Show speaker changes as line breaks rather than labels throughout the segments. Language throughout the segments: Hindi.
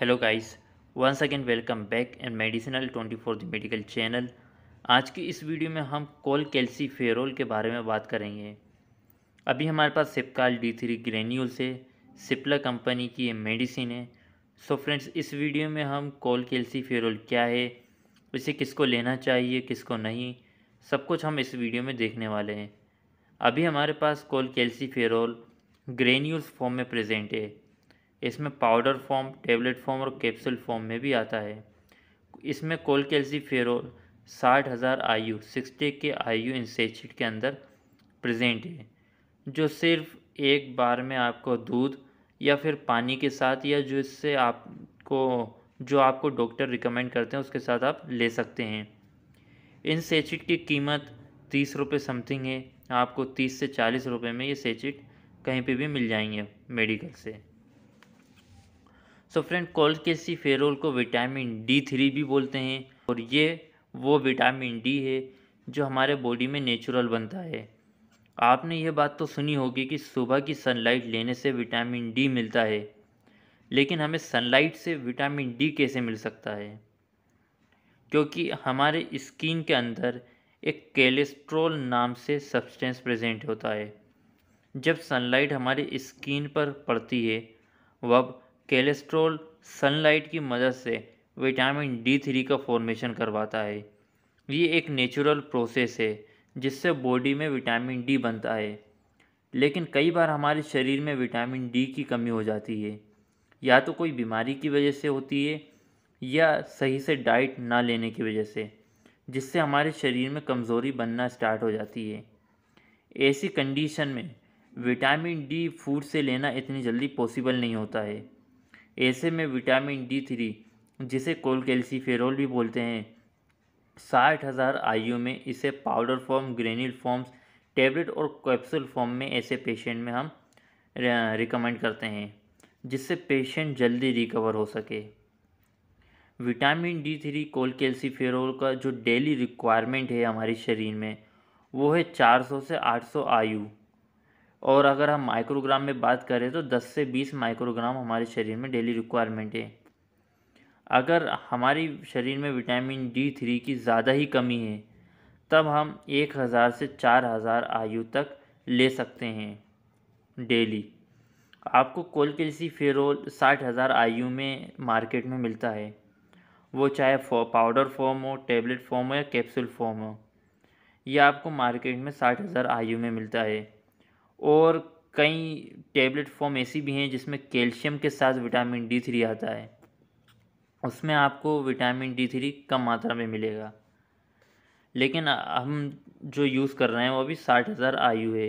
hello guys once again welcome back and medicinal twenty four medical channel आज की इस वीडियो में हम कोल फेरोल के बारे में बात करेंगे अभी हमारे पास सिपकाल डी थ्री ग्रेन्यूल्स है सिप्ला कंपनी की ये मेडिसिन है सो so फ्रेंड्स इस वीडियो में हम कोल फेरोल क्या है इसे किसको लेना चाहिए किसको नहीं सब कुछ हम इस वीडियो में देखने वाले हैं अभी हमारे पास कोल फेरोल ग्रेन्यूल्स फॉर्म में प्रेजेंट है इसमें पाउडर फॉर्म टेबलेट फॉर्म और कैप्सूल फॉर्म में भी आता है इसमें कोल फेरोल साठ हज़ार आई यू सिक्सटी के आई यू इंसेचिट के अंदर प्रेजेंट है जो सिर्फ एक बार में आपको दूध या फिर पानी के साथ या जो इससे आपको जो आपको डॉक्टर रिकमेंड करते हैं उसके साथ आप ले सकते हैं इन सेचिट की कीमत तीस रुपये समथिंग है आपको तीस से चालीस रुपये में ये सेचिट कहीं पे भी मिल जाएंगे मेडिकल से सो फ्रेंड कोलकेसी फेरोल को विटामिन डी थ्री भी बोलते हैं और ये वो विटामिन डी है जो हमारे बॉडी में नेचुरल बनता है आपने ये बात तो सुनी होगी कि सुबह की सनलाइट लेने से विटामिन डी मिलता है लेकिन हमें सनलाइट से विटामिन डी कैसे मिल सकता है क्योंकि हमारे स्किन के अंदर एक कैलेस्ट्रोल नाम से सब्सटेंस प्रेजेंट होता है जब सनलाइट हमारे स्किन पर पड़ती है वह कोलेस्ट्रॉल सनलाइट की मदद से विटामिन डी थ्री का फॉर्मेशन करवाता है ये एक नेचुरल प्रोसेस है जिससे बॉडी में विटामिन डी बनता है लेकिन कई बार हमारे शरीर में विटामिन डी की कमी हो जाती है या तो कोई बीमारी की वजह से होती है या सही से डाइट ना लेने की वजह से जिससे हमारे शरीर में कमज़ोरी बनना स्टार्ट हो जाती है ऐसी कंडीशन में विटामिन डी फूड से लेना इतनी जल्दी पॉसिबल नहीं होता है ऐसे में विटामिन डी थ्री जिसे कोल फेरोल भी बोलते हैं साठ हज़ार आयु में इसे powder form granule forms tablet और कैप्सूल फॉर्म में ऐसे पेशेंट में हम रिकमेंड करते हैं जिससे पेशेंट जल्दी रिकवर हो सके vitamin D three cholecalciferol का जो डेली रिक्वायरमेंट है हमारे शरीर में वो है 400 से 800 आयु और अगर हम माइक्रोग्राम में बात करें तो 10 से 20 माइक्रोग्राम हमारे शरीर में डेली रिक्वायरमेंट है अगर हमारी शरीर में विटामिन डी थ्री की ज़्यादा ही कमी है तब हम एक हज़ार से चार हज़ार आयु तक ले सकते हैं डेली आपको कोलकेसी फेरोल साठ हज़ार आयु में मार्केट में मिलता है वो चाहे पाउडर फॉर्म हो टेबलेट फॉर्म हो या कैप्सूल फॉर्म हो यह आपको मार्केट में साठ हज़ार आयु में मिलता है और कई टेबलेट फॉर्म ऐसी भी हैं जिसमें कैल्शियम के साथ विटामिन डी थ्री आता है उसमें आपको विटामिन डी थ्री कम मात्रा में मिलेगा लेकिन हम जो यूज़ कर रहे हैं वो भी साठ हज़ार आयु है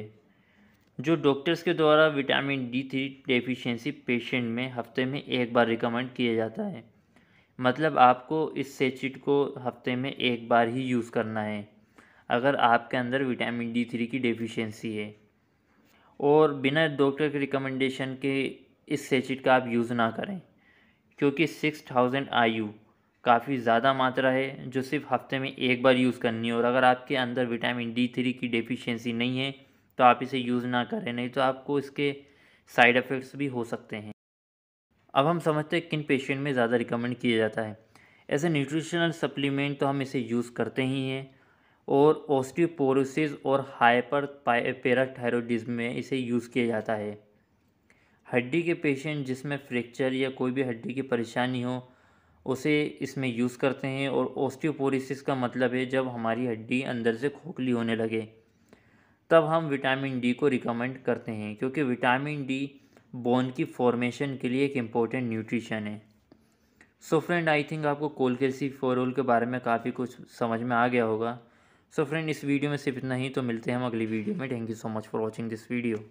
जो डॉक्टर्स के द्वारा vitamin D three deficiency patient में हफ्ते में एक बार रिकमेंड किया जाता है मतलब आपको इस सेचिट को हफ्ते में एक बार ही यूज़ करना है अगर आपके अंदर विटामिन डी थ्री की डेफिशिएंसी है और बिना डॉक्टर के रिकमेंडेशन के इस सेचिट का आप यूज़ ना करें क्योंकि सिक्स थाउजेंड आई काफ़ी ज़्यादा मात्रा है जो सिर्फ हफ्ते में एक बार यूज़ करनी है और अगर आपके अंदर विटामिन डी थ्री की डिफिशेंसी नहीं है तो आप इसे यूज़ ना करें नहीं तो आपको इसके साइड इफ़ेक्ट्स भी हो सकते हैं अब हम समझते हैं किन पेशेंट में ज़्यादा रिकमेंड किया जाता है एज ए न्यूट्रिशनल सप्लीमेंट तो हम इसे यूज़ करते ही हैं और ऑस्टियोपोरोसिस और हाइपर पैराथायरोडिज्म में इसे यूज़ किया जाता है हड्डी के पेशेंट जिसमें फ्रैक्चर या कोई भी हड्डी की परेशानी हो उसे इसमें यूज़ करते हैं और ऑस्टियोपोरोसिस का मतलब है जब हमारी हड्डी अंदर से खोखली होने लगे तब हम विटामिन डी को रिकमेंड करते हैं क्योंकि विटामिन डी बोन की फॉर्मेशन के लिए एक इम्पॉर्टेंट न्यूट्रिशन है सो फ्रेंड आई थिंक आपको कोलकेसी फोरोल के बारे में काफ़ी कुछ समझ में आ गया होगा सो फ्रेंड इस वीडियो में सिर्फ इतना ही तो मिलते हैं हम अगली वीडियो में thank you so much for watching this video